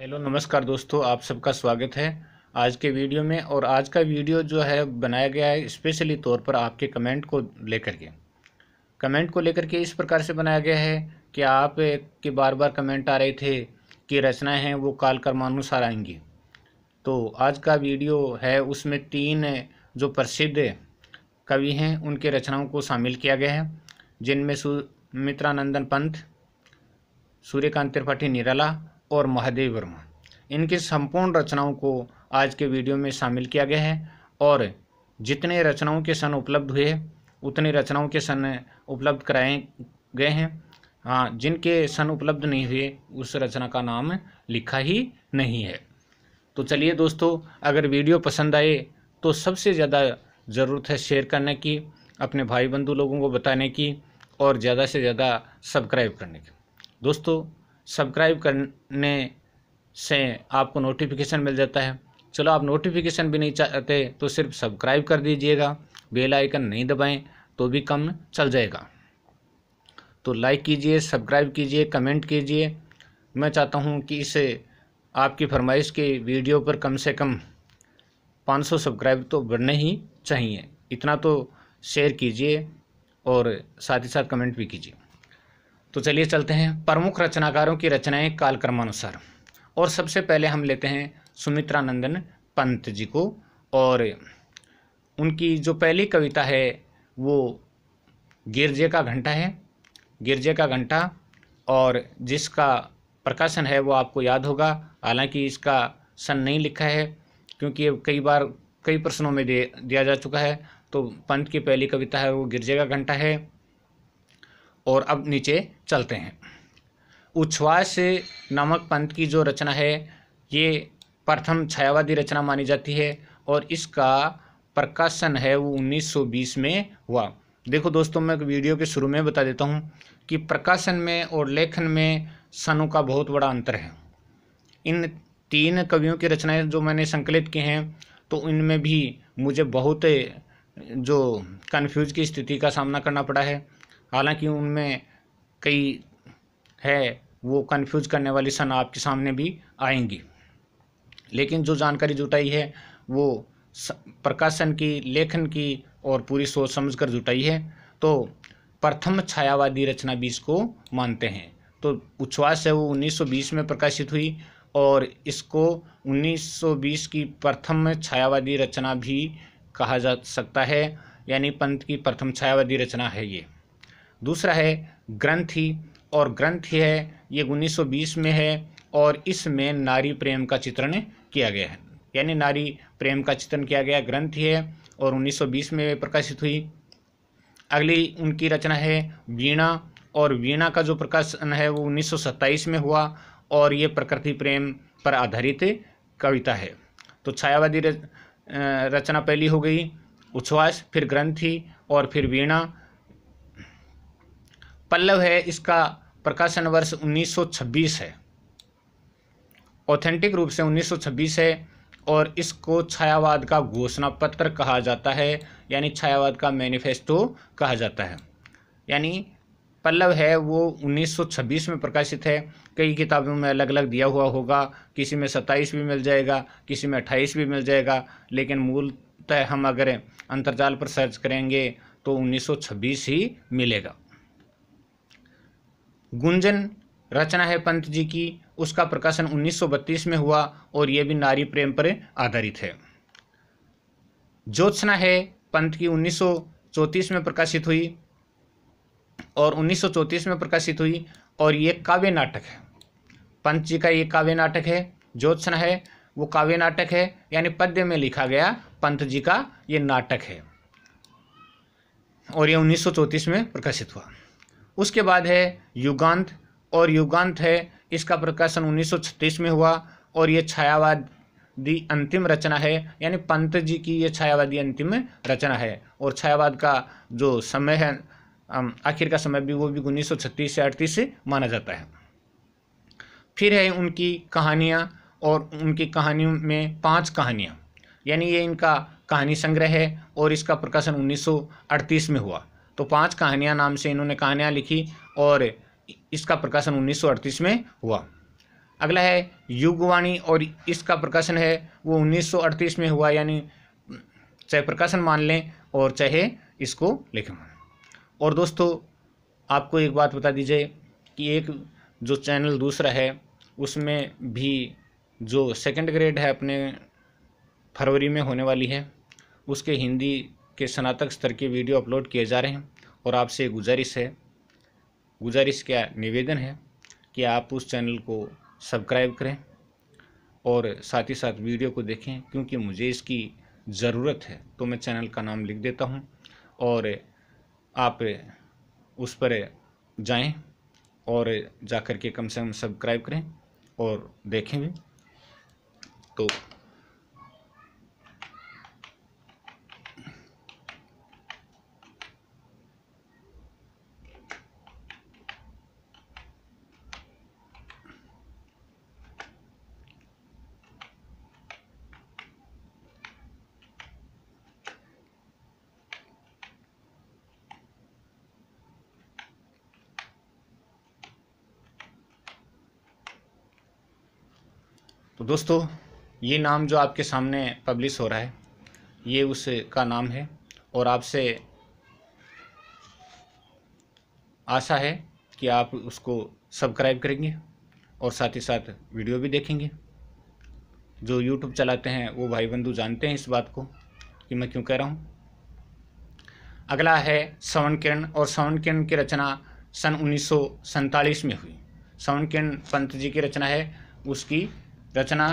hello नमस्कार दोस्तों आप सबका स्वागत है आज के वीडियो में और आज का वीडियो जो है बनाया गया है स्पेशली तौर पर आपके कमेंट को लेकर के कमेंट को लेकर के इस प्रकार से बनाया गया है कि आप के बार बार कमेंट आ रहे थे कि रचनाएं हैं वो काल कर्मानुसार आएंगी तो आज का वीडियो है उसमें तीन जो प्रसिद्ध कवि हैं उनके रचनाओं को शामिल किया गया है जिनमें सुमित्रानंदन पंत सूर्यकांत त्रिपाठी निराला और महादेव वर्मा इनकी संपूर्ण रचनाओं को आज के वीडियो में शामिल किया गया है और जितने रचनाओं के सन उपलब्ध हुए उतने रचनाओं के सन उपलब्ध कराए गए हैं हाँ जिनके सन उपलब्ध नहीं हुए उस रचना का नाम लिखा ही नहीं है तो चलिए दोस्तों अगर वीडियो पसंद आए तो सबसे ज़्यादा ज़रूरत है शेयर करने की अपने भाई बंधु लोगों को बताने की और ज़्यादा से ज़्यादा सब्सक्राइब करने की दोस्तों सब्सक्राइब करने से आपको नोटिफिकेशन मिल जाता है चलो आप नोटिफिकेशन भी नहीं चाहते तो सिर्फ सब्सक्राइब कर दीजिएगा बेल आइकन नहीं दबाएं तो भी कम चल जाएगा तो लाइक कीजिए सब्सक्राइब कीजिए कमेंट कीजिए मैं चाहता हूं कि इस आपकी फरमाइश के वीडियो पर कम से कम 500 सब्सक्राइब तो बढ़ने ही चाहिए इतना तो शेयर कीजिए और साथ ही साथ कमेंट भी कीजिए तो चलिए चलते हैं प्रमुख रचनाकारों की रचनाएं कालक्रमानुसार और सबसे पहले हम लेते हैं नंदन पंत जी को और उनकी जो पहली कविता है वो गिरजे का घंटा है गिरजे का घंटा और जिसका प्रकाशन है वो आपको याद होगा हालांकि इसका सन नहीं लिखा है क्योंकि ये कई बार कई प्रश्नों में दे दिया जा चुका है तो पंत की पहली कविता है वो गिरजे का घंटा है और अब नीचे चलते हैं उच्छ्वास नामक पंथ की जो रचना है ये प्रथम छायावादी रचना मानी जाती है और इसका प्रकाशन है वो 1920 में हुआ देखो दोस्तों मैं वीडियो के शुरू में बता देता हूँ कि प्रकाशन में और लेखन में सनों का बहुत बड़ा अंतर है इन तीन कवियों की रचनाएं जो मैंने संकलित की हैं तो इनमें भी मुझे बहुत जो कन्फ्यूज की स्थिति का सामना करना पड़ा है हालांकि उनमें कई है वो कन्फ्यूज करने वाली सन आपके सामने भी आएंगी लेकिन जो जानकारी जुटाई है वो प्रकाशन की लेखन की और पूरी सोच समझ कर जुटाई है तो प्रथम छायावादी रचना बीस को मानते हैं तो उच्छ्वास है वो 1920 में प्रकाशित हुई और इसको 1920 की प्रथम छायावादी रचना भी कहा जा सकता है यानी पंत की प्रथम छायावादी रचना है ये दूसरा है ग्रंथी और ग्रंथ है ये 1920 में है और इसमें नारी प्रेम का चित्रण किया गया है यानी नारी प्रेम का चित्रण किया गया ग्रंथ है और 1920 में प्रकाशित हुई अगली उनकी रचना है वीणा और वीणा का जो प्रकाशन है वो 1927 में हुआ और ये प्रकृति प्रेम पर आधारित कविता है तो छायावादी रचना पहली हो गई उच्छ्वास फिर ग्रंथी और फिर वीणा पल्लव है इसका प्रकाशन वर्ष 1926 है ऑथेंटिक रूप से 1926 है और इसको छायावाद का घोषणा पत्र कहा जाता है यानी छायावाद का मैनिफेस्टो कहा जाता है यानी पल्लव है वो 1926 में प्रकाशित है कई किताबों में अलग अलग दिया हुआ होगा किसी में 27 भी मिल जाएगा किसी में 28 भी मिल जाएगा लेकिन मूलतः हम अगर अंतरजाल पर सर्च करेंगे तो 1926 ही मिलेगा गुंजन रचना है पंत जी की उसका प्रकाशन 1932 में हुआ और यह भी नारी प्रेम पर आधारित है ज्योत्सना है पंत की 1934 में प्रकाशित हुई और 1934 में प्रकाशित हुई और ये काव्य नाटक है पंत जी का ये काव्य नाटक है ज्योत्सना है वो काव्य नाटक है यानी पद्य में लिखा गया पंत जी का ये नाटक है और ये उन्नीस में प्रकाशित हुआ उसके बाद है युगांत और युगांत है इसका प्रकाशन 1936 में हुआ और ये छायावाद दी अंतिम रचना है यानी पंत जी की ये छायावादी अंतिम रचना है और छायावाद का जो समय है आखिर का समय भी वो भी 1936 से अड़तीस से माना जाता है फिर है उनकी कहानियाँ और उनकी कहानियों में पांच कहानियाँ यानी ये इनका कहानी संग्रह है और इसका प्रकाशन 1938 में हुआ तो पांच कहानियाँ नाम से इन्होंने कहानियाँ लिखी और इसका प्रकाशन उन्नीस में हुआ अगला है युगवाणी और इसका प्रकाशन है वो 1938 में हुआ यानी चाहे प्रकाशन मान लें और चाहे इसको लेख मान और दोस्तों आपको एक बात बता दीजिए कि एक जो चैनल दूसरा है उसमें भी जो सेकंड ग्रेड है अपने फरवरी में होने वाली है उसके हिंदी के स्नातक स्तर के वीडियो अपलोड किए जा रहे हैं और आपसे गुजारिश है गुजारिश क्या निवेदन है कि आप उस चैनल को सब्सक्राइब करें और साथ ही साथ वीडियो को देखें क्योंकि मुझे इसकी ज़रूरत है तो मैं चैनल का नाम लिख देता हूं और आप उस पर जाएं और जा कर के कम से कम सब्सक्राइब करें और देखें भी तो तो दोस्तों ये नाम जो आपके सामने पब्लिश हो रहा है ये उसका नाम है और आपसे आशा है कि आप उसको सब्सक्राइब करेंगे और साथ ही साथ वीडियो भी देखेंगे जो यूट्यूब चलाते हैं वो भाई बंधु जानते हैं इस बात को कि मैं क्यों कह रहा हूँ अगला है सवन किरण और सवन किरण की रचना सन उन्नीस में हुई सवन किरण पंत जी की रचना है उसकी रचना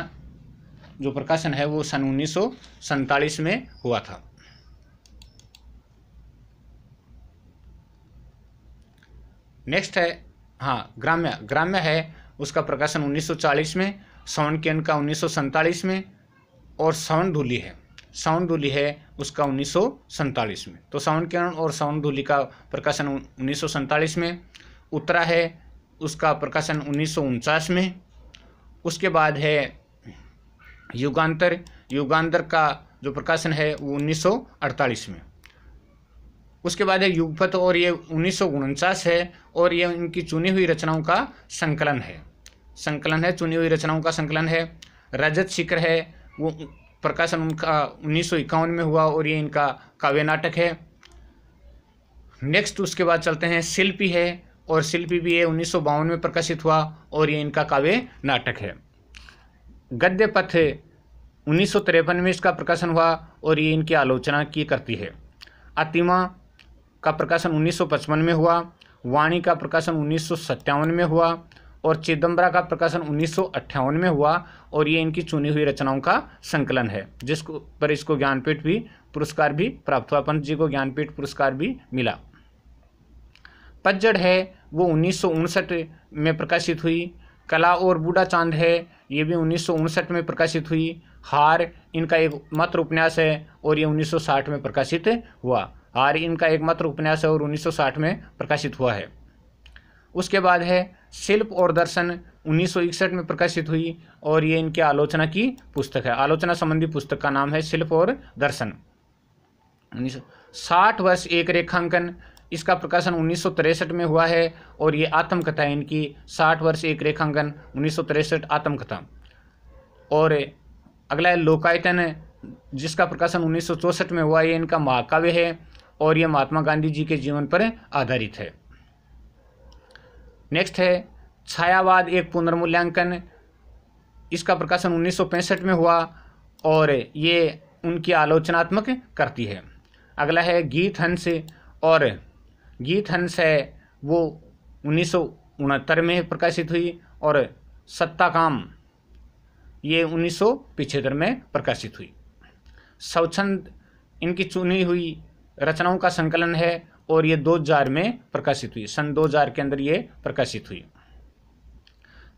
जो प्रकाशन है वो सन उन्नीस में हुआ था नेक्स्ट है हाँ ग्राम्य ग्राम्य है उसका प्रकाशन 1940 में सौन केन का उन्नीस में और सौन धूली है सौन धूली है उसका उन्नीस में तो सौन किरण और सौन धूली का प्रकाशन उन्नीस में उत्तरा है उसका प्रकाशन उन्नीस में उसके बाद है युगांतर युगांतर का जो प्रकाशन है वो 1948 में उसके बाद है युगपथ और ये उन्नीस है और ये इनकी चुनी हुई रचनाओं का संकलन है संकलन है चुनी हुई रचनाओं का संकलन है रजत शिखर है वो प्रकाशन उनका उन्नीस में हुआ और ये इनका काव्य नाटक है नेक्स्ट उसके बाद चलते हैं शिल्पी है और शिल्पी भी ये उन्नीस में प्रकाशित हुआ और ये इनका काव्य नाटक है गद्य पथ उन्नीस में इसका प्रकाशन हुआ और ये इनकी आलोचना की करती है अतिमा का प्रकाशन 1955 में हुआ वाणी का प्रकाशन उन्नीस में हुआ और चिदम्बरा का प्रकाशन उन्नीस में हुआ और ये इनकी चुनी हुई रचनाओं का संकलन है जिसको पर इसको ज्ञानपीठ भी पुरस्कार भी प्राप्त हुआ पंत जी को ज्ञानपीठ पुरस्कार भी मिला पतझड़ है वो उन्नीस में प्रकाशित हुई कला और बूढ़ा चांद है ये भी उन्नीस में प्रकाशित हुई हार इनका एक मात्र उपन्यास है और ये 1960 में प्रकाशित हुआ हार इनका एक मात्र उपन्यास है और 1960 में प्रकाशित हुआ है उसके बाद है शिल्प और दर्शन 1961 में प्रकाशित हुई और ये इनके आलोचना की पुस्तक है आलोचना संबंधी पुस्तक का नाम है शिल्प और दर्शन उन्नीस साठ वर्ष एक रेखांकन इसका प्रकाशन उन्नीस में हुआ है और ये आत्मकथा इनकी साठ वर्ष एक रेखांकन उन्नीस आत्मकथा और अगला है लोकायतन जिसका प्रकाशन उन्नीस में हुआ ये इनका महाकाव्य है और ये महात्मा गांधी जी के जीवन पर आधारित है नेक्स्ट है छायावाद एक पुनर्मूल्यांकन इसका प्रकाशन उन्नीस में हुआ और ये उनकी आलोचनात्मक करती है अगला है गीत हंस और गीत हंस है वो उन्नीस में प्रकाशित हुई और सत्ता काम ये उन्नीस में प्रकाशित हुई स्वच्छंद इनकी चुनी हुई रचनाओं का संकलन है और ये 2000 में प्रकाशित हुई सन 2000 के अंदर ये प्रकाशित हुई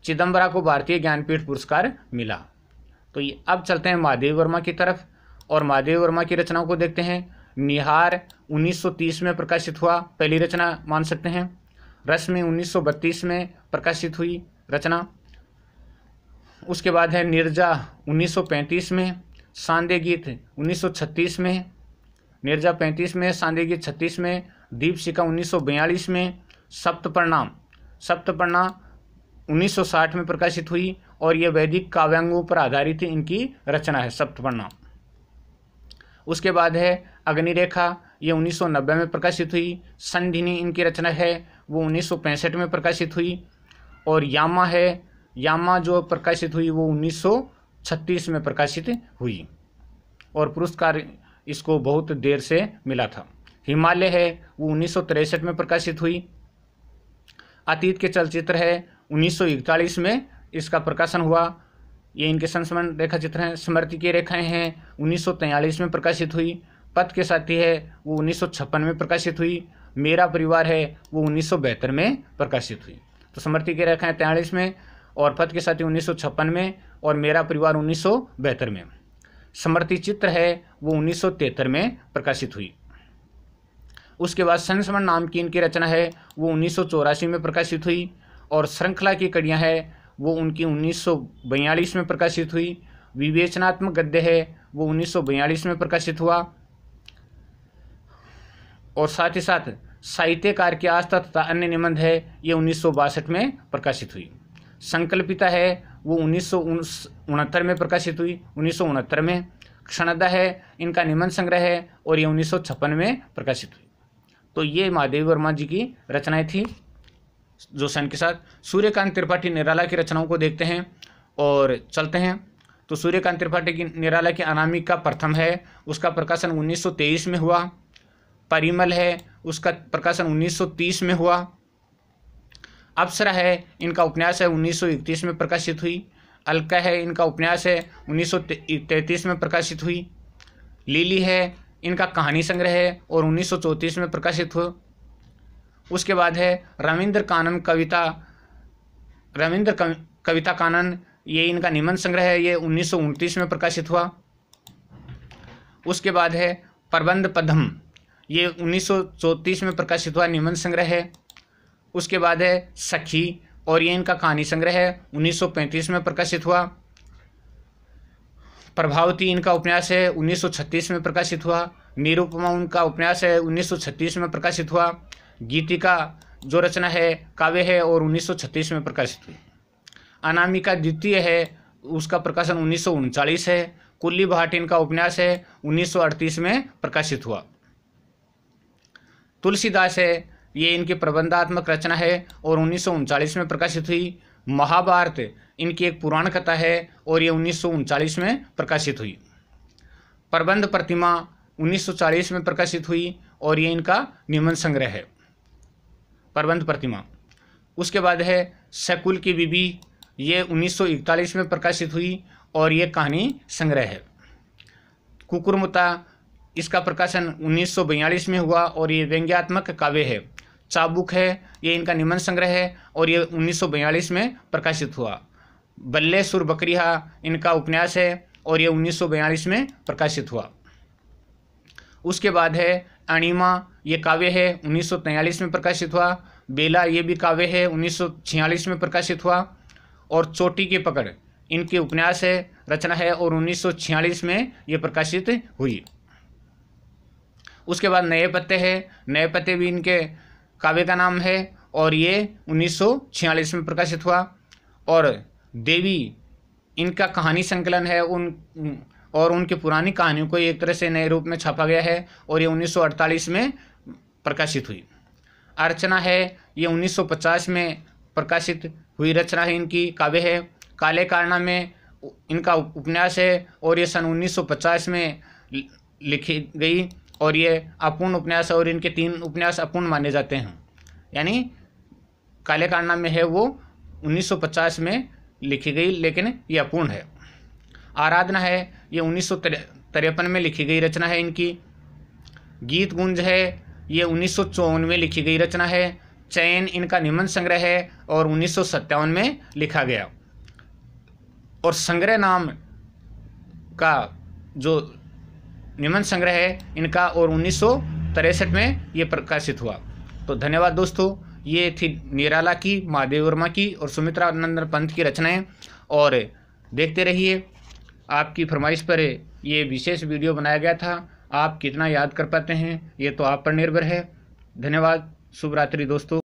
चिदम्बरा को भारतीय ज्ञानपीठ पुरस्कार मिला तो ये अब चलते हैं महादेव वर्मा की तरफ और महादेव वर्मा की रचनाओं को देखते हैं निहार 1930 में प्रकाशित हुआ पहली रचना मान सकते हैं रश्मि 1932 में प्रकाशित हुई रचना उसके बाद है निर्जा 1935 में सांदे गीत 1936 में निर्जा 35 में सांदे गीत छत्तीस में दीपशिका 1942 में सप्तपर्णा सप्तपर्णा 1960 में प्रकाशित हुई और यह वैदिक काव्यांगों पर आधारित इनकी रचना है सप्तपर्णा उसके बाद है अग्निरेखा ये 1990 में प्रकाशित हुई संधिनी इनकी रचना है वो उन्नीस में प्रकाशित हुई और यामा है यामा जो प्रकाशित हुई वो 1936 में प्रकाशित हुई और पुरस्कार इसको बहुत देर से मिला था हिमालय है वो उन्नीस में प्रकाशित हुई अतीत के चलचित्र है 1941 में इसका प्रकाशन हुआ ये इनके संस्मरण रेखा चित्र हैं स्मृति की रेखाएं हैं उन्नीस में प्रकाशित हुई पथ के साथी है वो उन्नीस में प्रकाशित हुई मेरा परिवार है वो उन्नीस में प्रकाशित हुई तो समृति के रेखा है में और पथ के साथी उन्नीस में और मेरा परिवार उन्नीस में समृति चित्र है वो उन्नीस में प्रकाशित हुई उसके बाद संस्मरण नाम की इनकी रचना है वो उन्नीस में प्रकाशित हुई और श्रृंखला की कड़ियाँ है वो उनकी उन्नीस में प्रकाशित हुई विवेचनात्मक गद्य है वो उन्नीस में प्रकाशित हुआ और साथ ही साथ साहित्यकार की आस्था तथा अन्य निबंध है ये उन्नीस में प्रकाशित हुई संकल्पिता है वो उन्नीस में प्रकाशित हुई उन्नीस में क्षणदा है इनका निबंध संग्रह है और ये उन्नीस में प्रकाशित हुई तो ये महादेवी वर्मा जी की रचनाएं थी जो सन के साथ सूर्यकांत त्रिपाठी निराला की रचनाओं को देखते हैं और चलते हैं तो सूर्यकांत त्रिपाठी की निराला की अनामिका प्रथम है उसका प्रकाशन 1923 में हुआ परिमल है उसका प्रकाशन 1930 में हुआ अप्सरा है इनका उपन्यास है 1931 में प्रकाशित हुई अलका है इनका उपन्यास है 1933 में प्रकाशित हुई लीली है इनका कहानी संग्रह है और 1934 में प्रकाशित हुआ उसके बाद है रविंद्र कानन कविता रविंद्र कविता कानन ये इनका निमन संग्रह है ये उन्नीस में प्रकाशित हुआ उसके बाद है प्रबंध पदम ये उन्नीस में प्रकाशित हुआ निबंध संग्रह है उसके बाद है सखी और ये इनका कहानी संग्रह है 1935 में प्रकाशित हुआ प्रभावती इनका उपन्यास है 1936 में प्रकाशित हुआ निरुपमा उनका उपन्यास है 1936 में प्रकाशित हुआ गीतिका जो रचना है काव्य है और 1936 में प्रकाशित हुई अनामिका द्वितीय है उसका प्रकाशन उन्नीस है कुल्ली भाट इनका उपन्यास है उन्नीस में प्रकाशित हुआ तुलसीदास है ये इनकी प्रबंधात्मक रचना है और उन्नीस में प्रकाशित हुई महाभारत इनकी एक पुराण कथा है और ये उन्नीस में प्रकाशित हुई प्रबंध प्रतिमा 1940 में प्रकाशित हुई और ये इनका निमन संग्रह है प्रबंध प्रतिमा उसके बाद है शकुल की बीबी ये 1941 में प्रकाशित हुई और ये कहानी संग्रह है कुकुरमुता इसका प्रकाशन उन्नीस में हुआ और ये व्यंग्यात्मक काव्य है चाबुक है ये इनका निमन संग्रह है और ये उन्नीस में प्रकाशित हुआ बल्ले सुर बकरिया इनका उपन्यास है और ये उन्नीस में प्रकाशित हुआ उसके बाद है अणिमा ये काव्य है उन्नीस में प्रकाशित हुआ बेला ये भी काव्य है उन्नीस में प्रकाशित हुआ और चोटी की पकड़ इनके उपन्यास है रचना है और उन्नीस में ये प्रकाशित हुई उसके बाद नए पत्ते है नए पत्ते भी इनके काव्य का नाम है और ये उन्नीस में प्रकाशित हुआ और देवी इनका कहानी संकलन है उन और उनकी पुरानी कहानियों को एक तरह से नए रूप में छापा गया है और ये 1948 में प्रकाशित हुई अर्चना है ये 1950 में प्रकाशित हुई रचना है इनकी काव्य है काले कारना में इनका उपन्यास है और ये सन 1950 में लिखी गई और ये अपूर्ण उपन्यास और इनके तीन उपन्यास अपूर्ण माने जाते हैं यानी काले कारना में है वो 1950 में लिखी गई लेकिन ये अपूर्ण है आराधना है ये उन्नीस तिरपन में लिखी गई रचना है इनकी गीत गुंज है ये उन्नीस में लिखी गई रचना है चयन इनका निमन संग्रह है और उन्नीस में लिखा गया और संग्रह नाम का जो निमन संग्रह है इनका और उन्नीस में ये प्रकाशित हुआ तो धन्यवाद दोस्तों ये थी निराला की महादेव वर्मा की और सुमित्रा नंदन पंत की रचनाएं और देखते रहिए आपकी फरमाइश पर ये विशेष वीडियो बनाया गया था आप कितना याद कर पाते हैं ये तो आप पर निर्भर है धन्यवाद शुभरात्रि दोस्तों